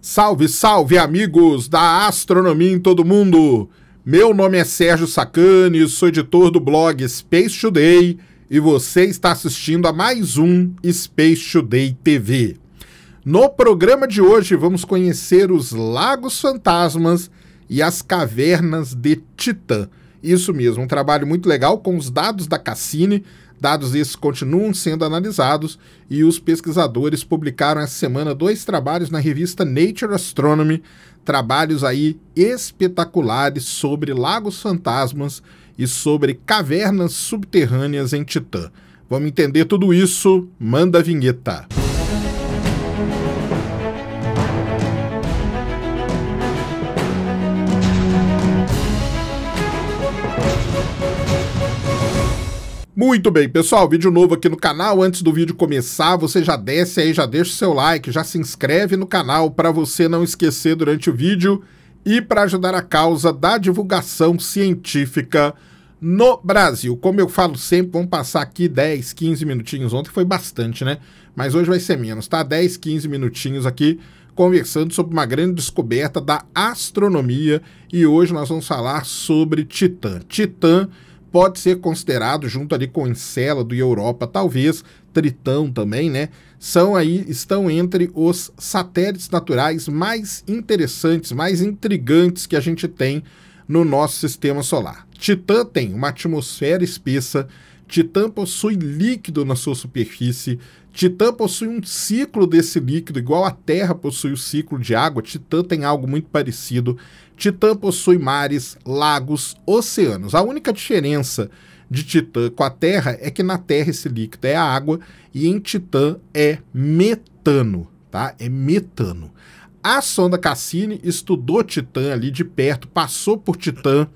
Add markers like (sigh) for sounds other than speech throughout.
Salve, salve, amigos da astronomia em todo mundo! Meu nome é Sérgio Sacani, sou editor do blog Space Today e você está assistindo a mais um Space Today TV. No programa de hoje vamos conhecer os Lagos Fantasmas e as Cavernas de Titã. Isso mesmo, um trabalho muito legal com os dados da Cassini Dados esses continuam sendo analisados e os pesquisadores publicaram essa semana dois trabalhos na revista Nature Astronomy, trabalhos aí espetaculares sobre lagos fantasmas e sobre cavernas subterrâneas em Titã. Vamos entender tudo isso? Manda a vinheta. Muito bem, pessoal, vídeo novo aqui no canal. Antes do vídeo começar, você já desce aí, já deixa o seu like, já se inscreve no canal para você não esquecer durante o vídeo e para ajudar a causa da divulgação científica no Brasil. Como eu falo sempre, vamos passar aqui 10, 15 minutinhos. Ontem foi bastante, né? Mas hoje vai ser menos, tá? 10, 15 minutinhos aqui conversando sobre uma grande descoberta da astronomia e hoje nós vamos falar sobre Titã. Titã pode ser considerado junto ali com Encélado e Europa, talvez Tritão também, né? São aí estão entre os satélites naturais mais interessantes, mais intrigantes que a gente tem no nosso sistema solar. Titã tem uma atmosfera espessa, Titã possui líquido na sua superfície, Titã possui um ciclo desse líquido, igual a Terra possui o um ciclo de água, Titã tem algo muito parecido. Titã possui mares, lagos, oceanos. A única diferença de Titã com a Terra é que na Terra esse líquido é água e em Titã é metano, tá? É metano. A sonda Cassini estudou Titã ali de perto, passou por Titã,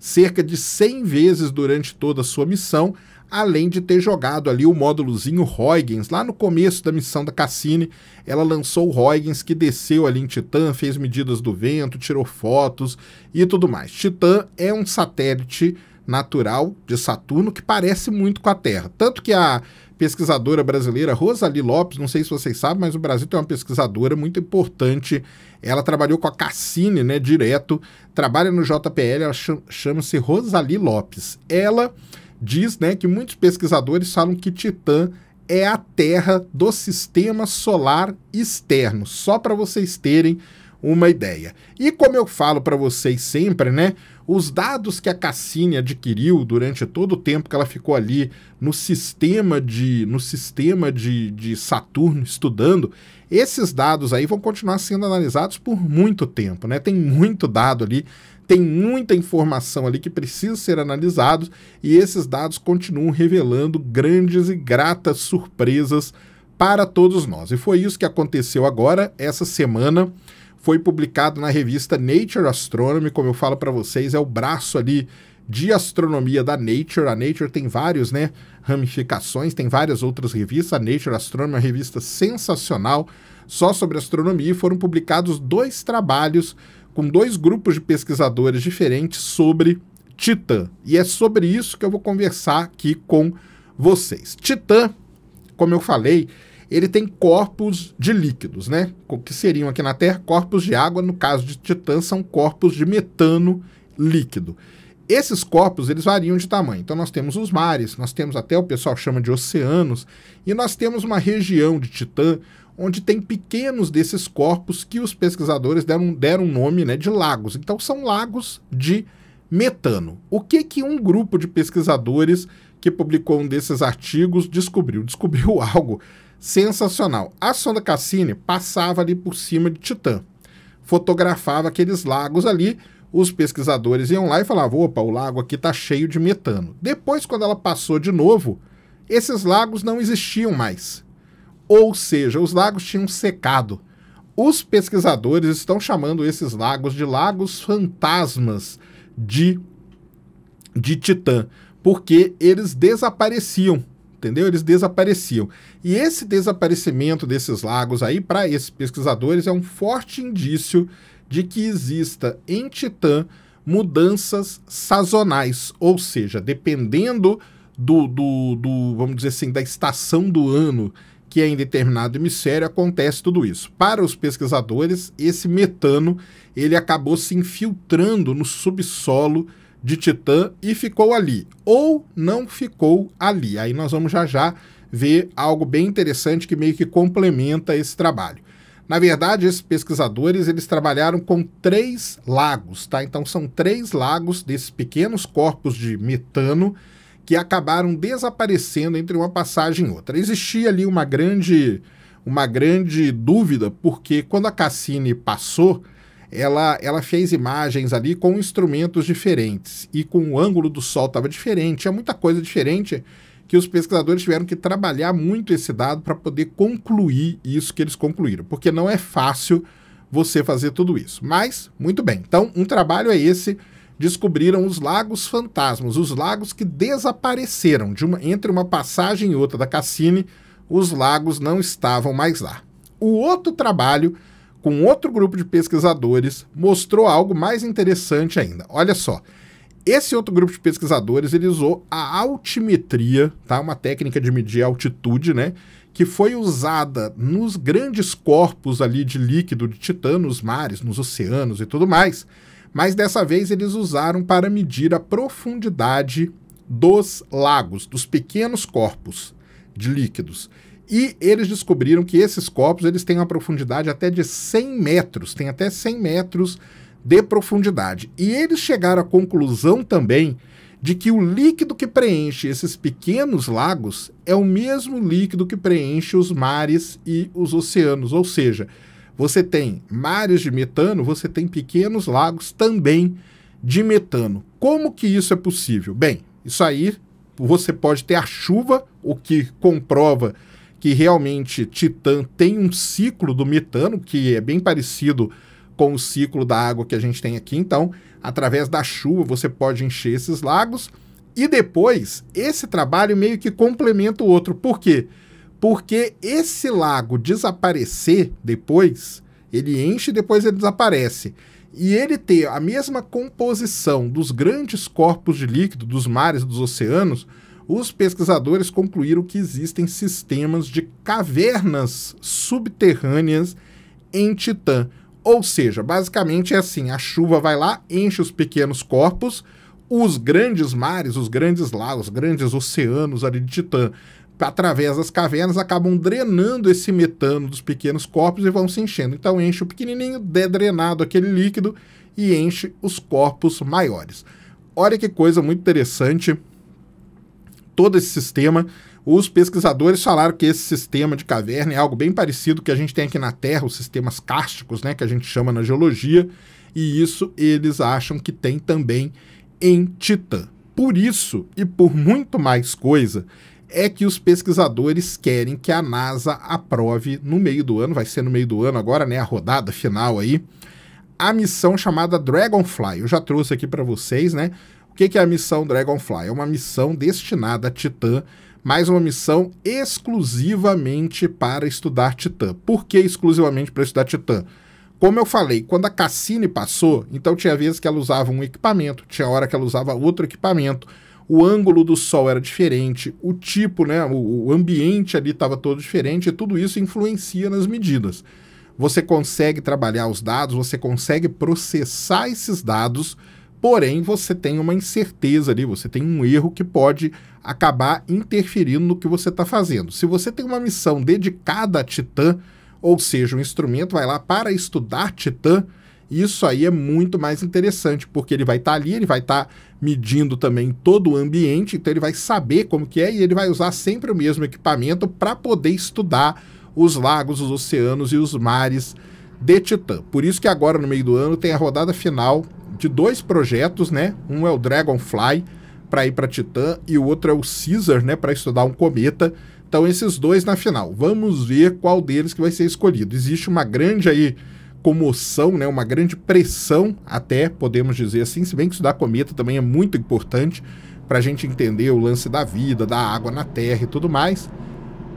cerca de 100 vezes durante toda a sua missão, além de ter jogado ali o módulozinho Huygens. Lá no começo da missão da Cassini, ela lançou o Huygens, que desceu ali em Titã, fez medidas do vento, tirou fotos e tudo mais. Titã é um satélite natural de Saturno que parece muito com a Terra. Tanto que a pesquisadora brasileira Rosalie Lopes, não sei se vocês sabem, mas o Brasil tem uma pesquisadora muito importante. Ela trabalhou com a Cassini, né, direto, trabalha no JPL, ela chama-se Rosalie Lopes. Ela diz, né, que muitos pesquisadores falam que Titã é a Terra do sistema solar externo, só para vocês terem uma ideia. E como eu falo para vocês sempre, né, os dados que a Cassini adquiriu durante todo o tempo que ela ficou ali no sistema de, no sistema de, de Saturno estudando, esses dados aí vão continuar sendo analisados por muito tempo, né? Tem muito dado ali tem muita informação ali que precisa ser analisado e esses dados continuam revelando grandes e gratas surpresas para todos nós. E foi isso que aconteceu agora, essa semana foi publicado na revista Nature Astronomy, como eu falo para vocês, é o braço ali de astronomia da Nature. A Nature tem vários, né, ramificações, tem várias outras revistas. A Nature Astronomy é uma revista sensacional só sobre astronomia e foram publicados dois trabalhos com dois grupos de pesquisadores diferentes sobre Titã. E é sobre isso que eu vou conversar aqui com vocês. Titã, como eu falei, ele tem corpos de líquidos, né? Que seriam aqui na Terra corpos de água, no caso de Titã são corpos de metano líquido. Esses corpos, eles variam de tamanho. Então nós temos os mares, nós temos até o pessoal chama de oceanos, e nós temos uma região de Titã onde tem pequenos desses corpos que os pesquisadores deram, deram nome né, de lagos. Então são lagos de metano. O que que um grupo de pesquisadores que publicou um desses artigos descobriu? Descobriu (laughs) algo sensacional. A sonda Cassini passava ali por cima de Titã, fotografava aqueles lagos ali. Os pesquisadores iam lá e falavam: opa, o lago aqui está cheio de metano. Depois, quando ela passou de novo, esses lagos não existiam mais. Ou seja, os lagos tinham secado. Os pesquisadores estão chamando esses lagos de lagos fantasmas de, de Titã, porque eles desapareciam entendeu? Eles desapareciam. E esse desaparecimento desses lagos aí, para esses pesquisadores, é um forte indício de que exista em Titã mudanças sazonais, ou seja, dependendo do, do, do, vamos dizer assim, da estação do ano que é em determinado hemisfério acontece tudo isso. Para os pesquisadores, esse metano ele acabou se infiltrando no subsolo de Titã e ficou ali, ou não ficou ali. Aí nós vamos já já ver algo bem interessante que meio que complementa esse trabalho. Na verdade, esses pesquisadores eles trabalharam com três lagos, tá? Então são três lagos desses pequenos corpos de metano que acabaram desaparecendo entre uma passagem e outra. Existia ali uma grande uma grande dúvida porque quando a Cassini passou, ela, ela fez imagens ali com instrumentos diferentes e com o ângulo do sol estava diferente, tinha muita coisa diferente que os pesquisadores tiveram que trabalhar muito esse dado para poder concluir isso que eles concluíram, porque não é fácil você fazer tudo isso. Mas, muito bem, então um trabalho é esse. Descobriram os lagos fantasmas, os lagos que desapareceram uma, entre uma passagem e outra da Cassini, os lagos não estavam mais lá. O outro trabalho com outro grupo de pesquisadores, mostrou algo mais interessante ainda. Olha só. Esse outro grupo de pesquisadores, ele usou a altimetria, tá? Uma técnica de medir altitude, né? Que foi usada nos grandes corpos ali de líquido de Titã, nos mares, nos oceanos e tudo mais. Mas dessa vez eles usaram para medir a profundidade dos lagos, dos pequenos corpos de líquidos. E eles descobriram que esses corpos eles têm uma profundidade até de 100 metros, tem até 100 metros de profundidade. E eles chegaram à conclusão também de que o líquido que preenche esses pequenos lagos é o mesmo líquido que preenche os mares e os oceanos, ou seja, você tem mares de metano, você tem pequenos lagos também de metano. Como que isso é possível? Bem, isso aí você pode ter a chuva, o que comprova que realmente Titã tem um ciclo do metano, que é bem parecido com o ciclo da água que a gente tem aqui. Então, através da chuva, você pode encher esses lagos. E depois, esse trabalho meio que complementa o outro. Por quê? Porque esse lago desaparecer depois, ele enche e depois ele desaparece. E ele ter a mesma composição dos grandes corpos de líquido, dos mares, dos oceanos, os pesquisadores concluíram que existem sistemas de cavernas subterrâneas em Titã. Ou seja, basicamente é assim: a chuva vai lá, enche os pequenos corpos, os grandes mares, os grandes lagos, os grandes oceanos ali de Titã, através das cavernas, acabam drenando esse metano dos pequenos corpos e vão se enchendo. Então enche o pequenininho, é drenado aquele líquido e enche os corpos maiores. Olha que coisa muito interessante todo esse sistema. Os pesquisadores falaram que esse sistema de caverna é algo bem parecido que a gente tem aqui na Terra, os sistemas cársticos, né, que a gente chama na geologia, e isso eles acham que tem também em Titã. Por isso e por muito mais coisa, é que os pesquisadores querem que a NASA aprove no meio do ano, vai ser no meio do ano agora, né, a rodada final aí, a missão chamada Dragonfly. Eu já trouxe aqui para vocês, né? O que, é a missão Dragonfly? É uma missão destinada a Titã, mais uma missão exclusivamente para estudar Titã. Por que exclusivamente para estudar Titã? Como eu falei, quando a Cassini passou, então tinha vezes que ela usava um equipamento, tinha hora que ela usava outro equipamento, o ângulo do sol era diferente, o tipo, né, o, o ambiente ali estava todo diferente, e tudo isso influencia nas medidas. Você consegue trabalhar os dados, você consegue processar esses dados Porém, você tem uma incerteza ali, você tem um erro que pode acabar interferindo no que você está fazendo. Se você tem uma missão dedicada a Titã, ou seja, um instrumento vai lá para estudar Titã, isso aí é muito mais interessante, porque ele vai estar tá ali, ele vai estar tá medindo também todo o ambiente, então ele vai saber como que é e ele vai usar sempre o mesmo equipamento para poder estudar os lagos, os oceanos e os mares de Titã. Por isso que agora, no meio do ano, tem a rodada final de dois projetos, né? Um é o Dragonfly para ir para Titã e o outro é o Caesar, né, para estudar um cometa. Então esses dois na final. Vamos ver qual deles que vai ser escolhido. Existe uma grande aí comoção, né, uma grande pressão, até podemos dizer assim, se bem que estudar cometa também é muito importante para a gente entender o lance da vida, da água na Terra e tudo mais.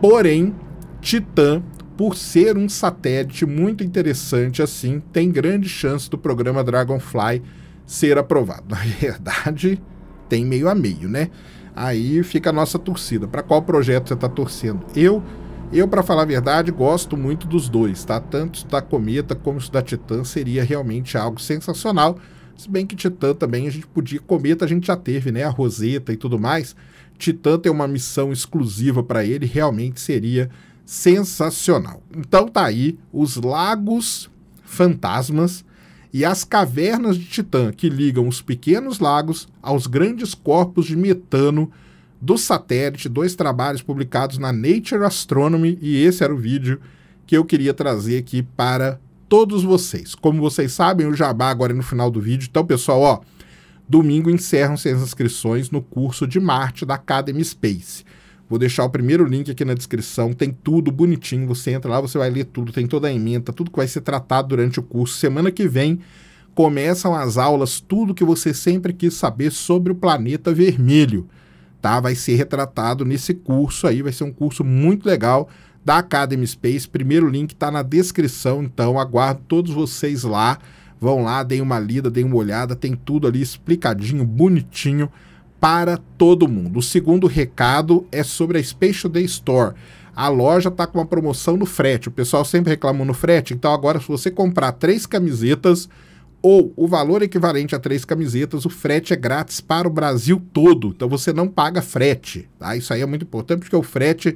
Porém, Titã por ser um satélite muito interessante assim, tem grande chance do programa Dragonfly ser aprovado. (laughs) Na verdade, tem meio a meio, né? Aí fica a nossa torcida. Para qual projeto você está torcendo? Eu, eu para falar a verdade, gosto muito dos dois, tá? Tanto da Cometa como da Titã seria realmente algo sensacional. Se bem que Titã também a gente podia, Cometa a gente já teve, né? A Roseta e tudo mais. Titã tem uma missão exclusiva para ele, realmente seria sensacional. Então tá aí os Lagos Fantasmas e as Cavernas de Titã, que ligam os pequenos lagos aos grandes corpos de metano do satélite, dois trabalhos publicados na Nature Astronomy, e esse era o vídeo que eu queria trazer aqui para todos vocês. Como vocês sabem, o jabá agora é no final do vídeo. Então, pessoal, ó, domingo encerram-se as inscrições no curso de Marte da Academy Space. Vou deixar o primeiro link aqui na descrição, tem tudo bonitinho, você entra lá, você vai ler tudo, tem toda a emenda, tudo que vai ser tratado durante o curso. Semana que vem começam as aulas, tudo que você sempre quis saber sobre o planeta vermelho, tá? Vai ser retratado nesse curso aí, vai ser um curso muito legal da Academy Space. Primeiro link está na descrição, então aguardo todos vocês lá. Vão lá, deem uma lida, deem uma olhada, tem tudo ali explicadinho, bonitinho para todo mundo. O segundo recado é sobre a Space Day Store. A loja está com uma promoção no frete. O pessoal sempre reclamou no frete. Então, agora, se você comprar três camisetas ou o valor equivalente a três camisetas, o frete é grátis para o Brasil todo. Então, você não paga frete. Tá? Isso aí é muito importante, porque o frete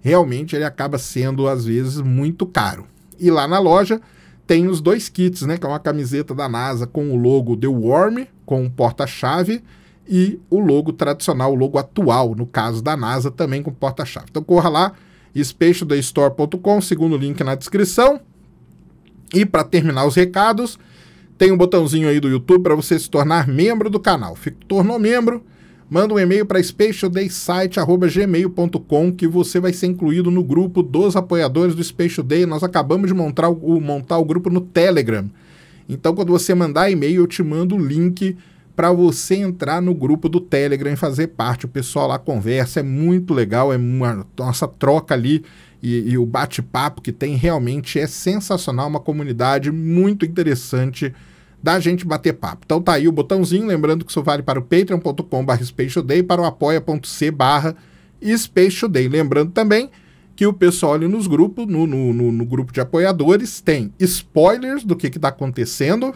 realmente ele acaba sendo, às vezes, muito caro. E lá na loja tem os dois kits, né? Que é uma camiseta da NASA com o logo The Worm, com um porta-chave e o logo tradicional, o logo atual, no caso da NASA, também com porta-chave. Então corra lá, spatialthestore.com, segundo link na descrição. E para terminar os recados, tem um botãozinho aí do YouTube para você se tornar membro do canal. Fico, tornou membro, manda um e-mail para spatialdaysite.gmail.com que você vai ser incluído no grupo dos apoiadores do Spatial Day. Nós acabamos de montar o, montar o grupo no Telegram. Então, quando você mandar e-mail, eu te mando o link para você entrar no grupo do Telegram e fazer parte. O pessoal lá conversa, é muito legal, é uma nossa troca ali e, e o bate-papo que tem realmente é sensacional, uma comunidade muito interessante da gente bater papo. Então tá aí o botãozinho, lembrando que isso vale para o patreon.com.br SpaceToday e para o apoia.c barra Lembrando também que o pessoal ali nos grupos, no, no, no, no grupo de apoiadores, tem spoilers do que está acontecendo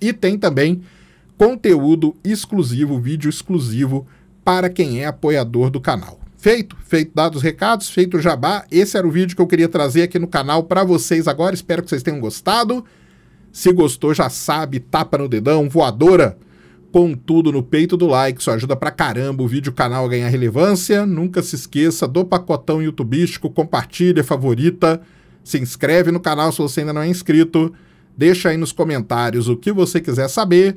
e tem também conteúdo exclusivo, vídeo exclusivo para quem é apoiador do canal. Feito? Feito dados recados, feito jabá. Esse era o vídeo que eu queria trazer aqui no canal para vocês agora. Espero que vocês tenham gostado. Se gostou, já sabe, tapa no dedão, voadora com tudo no peito do like. Isso ajuda pra caramba o vídeo o canal a ganhar relevância. Nunca se esqueça do pacotão youtubístico, compartilha, favorita, se inscreve no canal se você ainda não é inscrito. Deixa aí nos comentários o que você quiser saber.